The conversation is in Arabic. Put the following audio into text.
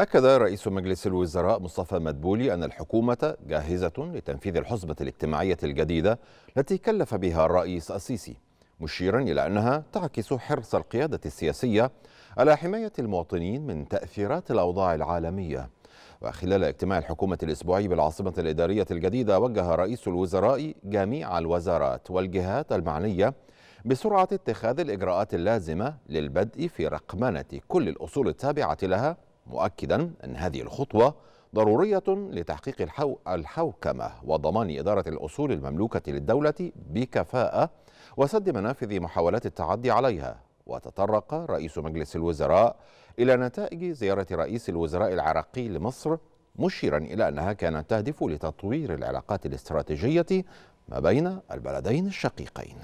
أكد رئيس مجلس الوزراء مصطفى مدبولي أن الحكومة جاهزة لتنفيذ الحزبة الاجتماعية الجديدة التي كلف بها الرئيس السيسي مشيرا إلى أنها تعكس حرص القيادة السياسية على حماية المواطنين من تأثيرات الأوضاع العالمية وخلال اجتماع الحكومة الأسبوعي بالعاصمة الإدارية الجديدة وجه رئيس الوزراء جميع الوزارات والجهات المعنية بسرعة اتخاذ الإجراءات اللازمة للبدء في رقمنة كل الأصول التابعة لها مؤكدا أن هذه الخطوة ضرورية لتحقيق الحو... الحوكمة وضمان إدارة الأصول المملوكة للدولة بكفاءة وسد منافذ محاولات التعدي عليها وتطرق رئيس مجلس الوزراء إلى نتائج زيارة رئيس الوزراء العراقي لمصر مشيرا إلى أنها كانت تهدف لتطوير العلاقات الاستراتيجية ما بين البلدين الشقيقين